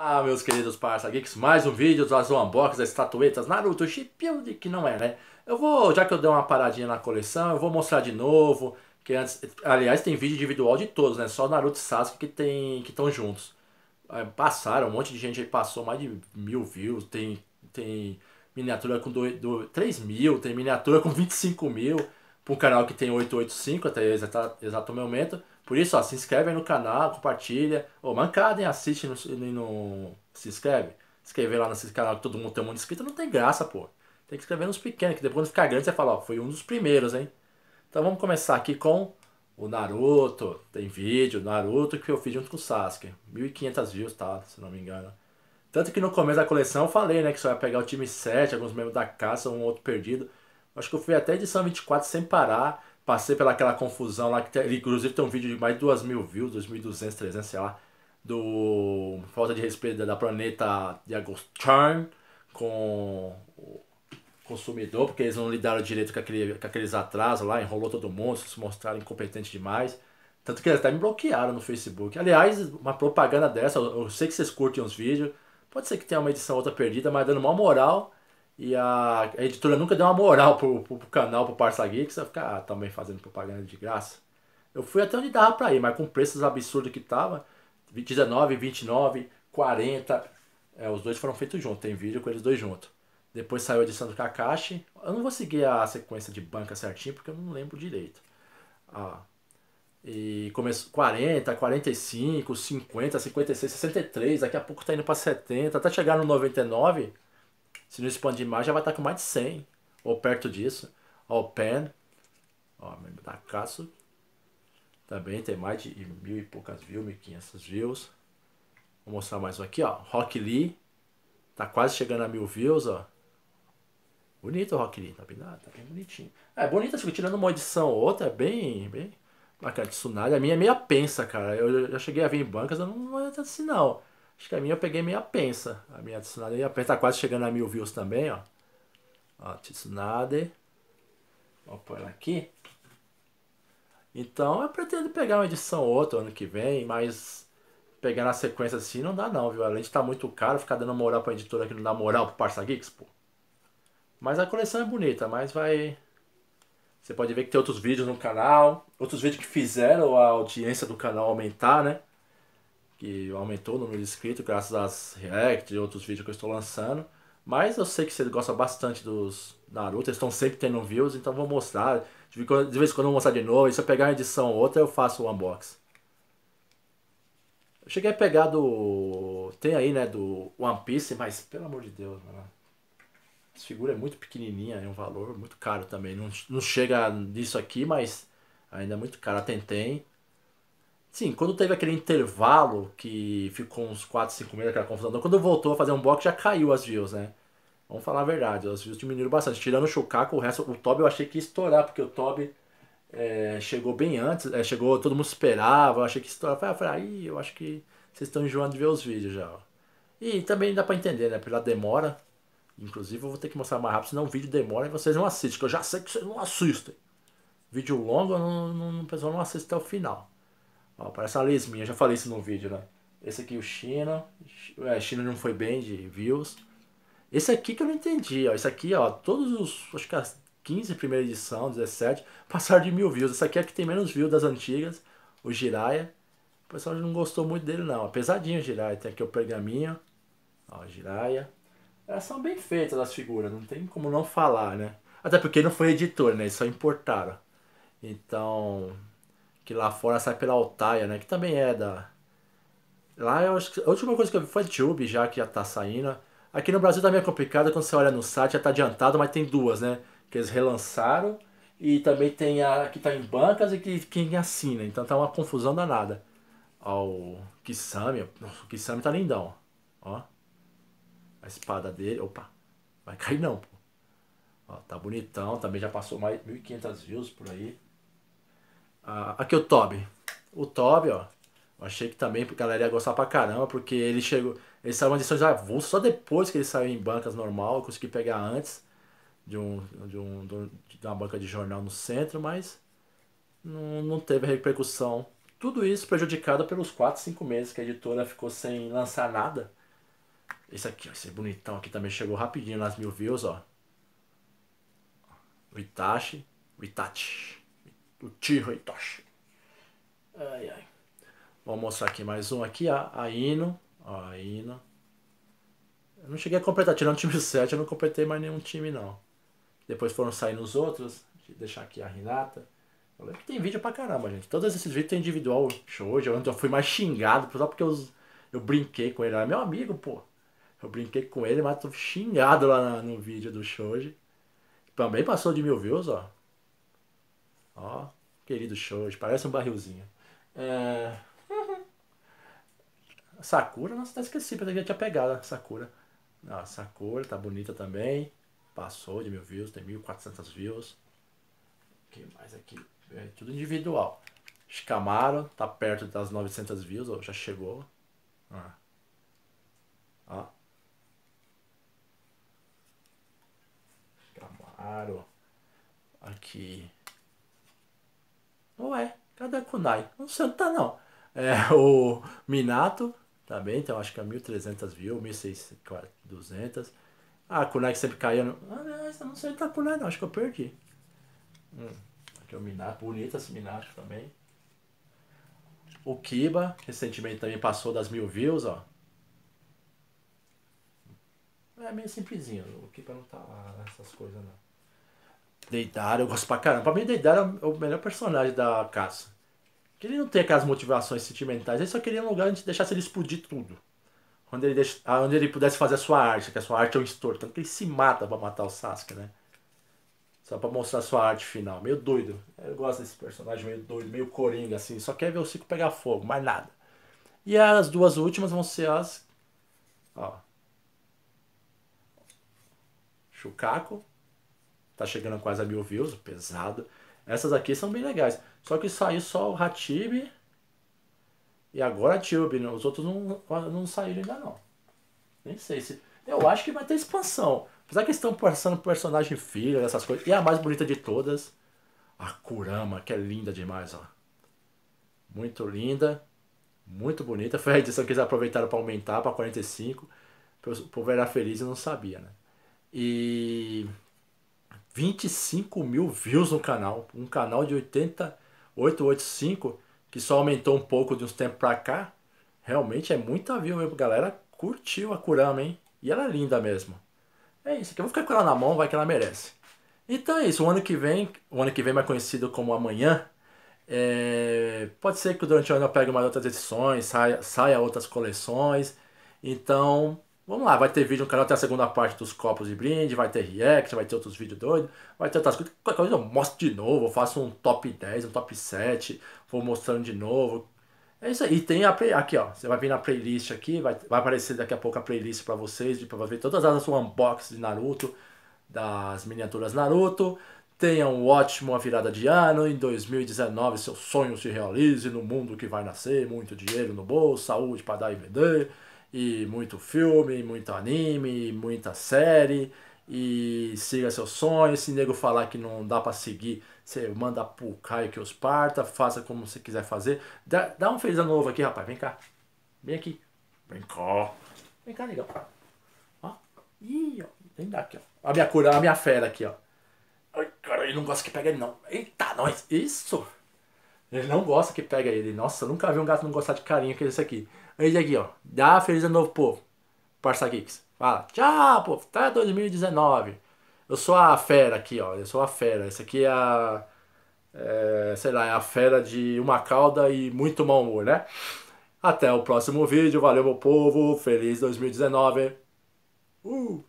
Ah, meus queridos parça geeks, mais um vídeo do Azul Unbox das estatuetas Naruto Shippuden, que não é, né? Eu vou, já que eu dei uma paradinha na coleção, eu vou mostrar de novo, que antes, aliás, tem vídeo individual de todos, né? Só Naruto e Sasuke que tem, que estão juntos. É, passaram, um monte de gente aí passou mais de mil views, tem, tem miniatura com do, do, 3 mil, tem miniatura com 25 mil, para um canal que tem 885 até exato, exato momento. Por isso, ó, se inscreve aí no canal, compartilha. Ô, mancada, hein? Assiste no, no Se inscreve. Se inscrever lá nesse canal que todo mundo tem um monte de inscrito não tem graça, pô. Tem que escrever nos pequenos, que depois quando ficar grande você fala, ó, foi um dos primeiros, hein? Então vamos começar aqui com o Naruto. Tem vídeo, Naruto, que eu fiz junto com o Sasuke. 1.500 views, tá? Se não me engano. Tanto que no começo da coleção eu falei, né? Que só ia pegar o time 7, alguns membros da caça, um outro perdido. Acho que eu fui até edição 24 sem parar. Passei pelaquela confusão lá, que tem, inclusive tem um vídeo de mais de 2 mil views, 2.200, 300, sei lá, do Falta de Respeito da Planeta de Agostinho com o consumidor, porque eles não lidaram direito com, aquele, com aqueles atrasos lá, enrolou todo mundo, se mostraram incompetentes demais. Tanto que eles até me bloquearam no Facebook. Aliás, uma propaganda dessa, eu sei que vocês curtem os vídeos, pode ser que tenha uma edição outra perdida, mas dando uma moral e a, a editora nunca deu uma moral pro, pro, pro canal, pro Parça Geek, você ficar ah, também fazendo propaganda de graça. Eu fui até onde dava pra ir, mas com preços absurdos que tava, 19, 29, 40. É, os dois foram feitos juntos, tem vídeo com eles dois juntos. Depois saiu a edição do Kakashi. Eu não vou seguir a sequência de banca certinho porque eu não lembro direito. Ah, e começou 40, 45, 50, 56, 63, daqui a pouco tá indo para 70, até chegar no 99. Se não expandir mais, já vai estar tá com mais de 100. Ou perto disso. Ó, o Pen. Ó, membro da Casso. Também tem mais de mil e poucas views, quinhentas views. Vou mostrar mais um aqui, ó. Rock Lee. Tá quase chegando a mil views, ó. Bonito o Rock Lee, tá bem, tá bem bonitinho. É, bonito, fica tirando uma edição ou outra, é bem, bem bacana. Tsunade, a minha é meia pensa, cara. Eu já cheguei a vir em bancas, eu não, não é assim, não. Acho que a minha eu peguei meia pensa. A minha Tsunade A pensa tá quase chegando a mil views também, ó. Ó, Tsunade. Vou pôr ela aqui. Então eu pretendo pegar uma edição ou outra ano que vem, mas pegar na sequência assim não dá não, viu? Além de estar tá muito caro, ficar dando moral pra editora que não dá moral pro Parça Geeks, pô. Mas a coleção é bonita, mas vai. Você pode ver que tem outros vídeos no canal, outros vídeos que fizeram a audiência do canal aumentar, né? que aumentou o número de inscritos graças às react e outros vídeos que eu estou lançando. Mas eu sei que você gosta bastante dos Naruto, eles estão sempre tendo views, então vou mostrar. De vez em quando eu vou mostrar de novo, e se eu pegar uma edição ou outra, eu faço o unboxing. Eu cheguei a pegar do... tem aí, né, do One Piece, mas pelo amor de Deus, mano. Essa figura é muito pequenininha, é um valor muito caro também. Não, não chega nisso aqui, mas ainda é muito caro. A Tenten Sim, quando teve aquele intervalo que ficou uns 4, 5 meses aquela confusão, quando voltou a fazer um box já caiu as views, né? Vamos falar a verdade, as views diminuíram bastante. Tirando o Chucaco, o resto, o Toby eu achei que ia estourar, porque o Toby é, chegou bem antes, é, chegou, todo mundo esperava, eu achei que estourar ah, Eu falei, aí eu acho que vocês estão enjoando de ver os vídeos já. Ó. E também dá pra entender, né? Pela demora. Inclusive eu vou ter que mostrar mais rápido, senão o vídeo demora e vocês não assistem, que eu já sei que vocês não assistem. Vídeo longo, não, não, o pessoal não assiste até o final. Ó, parece uma lesminha, já falei isso no vídeo, né? Esse aqui o China. É, China não foi bem de views. Esse aqui que eu não entendi, ó. Esse aqui, ó, todos os. Acho que as 15 primeira edição, 17, passaram de mil views. Esse aqui é que tem menos views das antigas, o Jiraya. O pessoal não gostou muito dele não. É pesadinho o Jiraya. Tem aqui o pergaminho. Ó, o Jiraya. Elas são bem feitas as figuras, não tem como não falar, né? Até porque não foi editor, né? Eles só importaram. Então, que lá fora sai pela Altaia, né? Que também é da. Lá eu acho que a última coisa que eu vi foi Tube, já que já tá saindo. Aqui no Brasil também é complicado, quando você olha no site já tá adiantado, mas tem duas, né? Que eles relançaram e também tem a que tá em bancas e que quem assina. Então tá uma confusão danada. Ó, o Kisame, nossa, o Kisame tá lindão, ó. A espada dele, opa, vai cair não, pô. Ó, tá bonitão, também já passou mais 1.500 views por aí. Ah, aqui o Toby. O Toby, ó. Eu achei que também a galera ia gostar pra caramba, porque ele chegou. Ele saiu uma edições avulsas só depois que ele saiu em bancas normal. Eu consegui pegar antes de, um, de, um, de uma banca de jornal no centro, mas não, não teve repercussão. Tudo isso prejudicado pelos 4, 5 meses que a editora ficou sem lançar nada. Esse aqui, ó, esse bonitão aqui também chegou rapidinho nas mil views, ó. O Itachi. O Itachi do Tiro Itoshi. Ai, ai. Vou mostrar aqui mais um aqui, a, a Ino. Ó, a Ino. Eu não cheguei a completar, tirando o time 7, eu não completei mais nenhum time não. Depois foram saindo os outros. Deixa deixar aqui a Renata. Eu lembro que tem vídeo pra caramba, gente. Todos esses vídeos tem individual show. Eu fui mais xingado, só porque eu, eu brinquei com ele. Era meu amigo, pô. Eu brinquei com ele, mas tô xingado lá no, no vídeo do show hoje. Também passou de mil views, ó. Ó, querido shows, parece um barrilzinho. É... Sakura, nossa, tá esquecido, eu já tinha pegado Sakura. Ah, Sakura tá bonita também. Passou de mil views, tem 1.400 views. O que mais aqui? É tudo individual. Shikamaru tá perto das 900 views, já chegou. Ah. Ó. Shikamaru. Aqui. Ué, cadê a Kunai? Não sei onde tá não. É, o Minato também, então acho que é 1.300 views, 1.200. Ah, a Kunai que sempre caiu. No... Ah, não, não sei onde tá a Kunai não, acho que eu perdi. Hum, aqui é o Minato, bonito esse Minato também. O Kiba, recentemente também passou das mil views, ó. É meio simplesinho, o Kiba não tá lá nessas coisas não. Deidara, eu gosto pra caramba. Pra mim, Deidara é o melhor personagem da caça. Porque ele não tem aquelas motivações sentimentais, ele só queria um lugar onde deixasse ele explodir tudo. Onde ele, deix... Ah, onde ele pudesse fazer a sua arte, que a sua arte é um estouro. Tanto que ele se mata pra matar o Sasuke, né? Só pra mostrar a sua arte final. Meio doido. Eu gosto desse personagem meio doido, meio coringa, assim. Só quer ver o Cico pegar fogo, mais nada. E as duas últimas vão ser as. Ó. Chucaco tá chegando a quase a mil views, pesado. Essas aqui são bem legais. Só que saiu só o Hatib e agora a Tube, né? os outros não, não saíram ainda não. Nem sei se... Eu acho que vai ter expansão. Apesar que eles estão passando personagem filha, essas coisas. E a mais bonita de todas, a Kurama, que é linda demais, ó. Muito linda, muito bonita. Foi a edição que eles aproveitaram para aumentar para 45. O povo era feliz e não sabia, né? E 25 mil views no canal. Um canal de 8885 que só aumentou um pouco de uns tempos pra cá. Realmente é muita view mesmo. Galera curtiu a Kurama, hein? E ela é linda mesmo. É isso aqui. Eu vou ficar com ela na mão, vai que ela merece. Então é isso. O ano que vem, o ano que vem é mais conhecido como amanhã. É... Pode ser que durante o ano eu pegue mais outras edições, saia, saia outras coleções. Então, Vamos lá, vai ter vídeo no canal até a segunda parte dos copos de brinde, vai ter react, vai ter outros vídeos doidos, vai ter outras coisas. Qualquer coisa eu mostro de novo, eu faço um top 10, um top 7, vou mostrando de novo. É isso aí. E tem a play... aqui, ó. Você vai vir na playlist aqui, vai, vai aparecer daqui a pouco a playlist para vocês, para ver todas as unboxings de Naruto, das miniaturas Naruto. Tenha um ótimo virada de ano. Em 2019, seu sonho se realize no mundo que vai nascer, muito dinheiro no bolso, saúde para dar e vender e muito filme, muito anime, muita série e siga seus sonhos. Se nego falar que não dá para seguir, você manda pro Caio que os parta, faça como você quiser fazer. Dá, dá um feliz ano novo aqui, rapaz. Vem cá. Vem aqui. Vem cá. Vem cá, negão. Ó. Ih, ó. Vem daqui, ó. A minha cura, a minha fera aqui, ó. Ai, cara, ele não gosta que pega ele, não. Eita, nós. Isso. Ele não gosta que pega ele. Nossa, nunca vi um gato não gostar de carinho que esse aqui. Esse aqui, ó. Dá feliz ano novo, povo. Parça Kicks. Fala, tchau, povo. até tá 2019. Eu sou a fera aqui, ó. Eu sou a fera. Essa aqui é a. É, sei lá, é a fera de uma cauda e muito mau humor, né? Até o próximo vídeo. Valeu, meu povo. Feliz 2019. Uh!